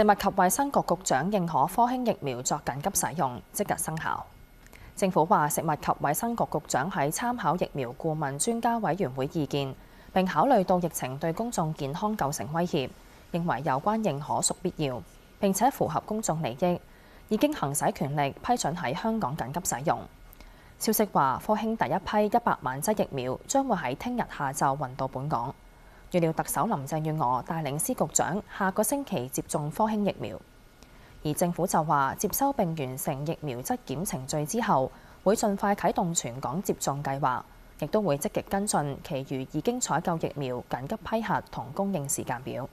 食物及衛生局局長認可科興疫苗作緊急使用，即日生效。政府話，食物及衛生局局長喺參考疫苗顧問專家委員會意見，並考慮到疫情對公眾健康構成威脅，認為有關認可屬必要，並且符合公眾利益，已經行使權力批准喺香港緊急使用。消息話，科興第一批一百萬劑疫苗將會喺聽日下晝運到本港。预料特首林郑月娥带领司局长下个星期接种科兴疫苗，而政府就话接收并完成疫苗质检程序之后，会尽快启动全港接种计划，亦都会积极跟进其余已经采购疫苗紧急批核同供应时间表。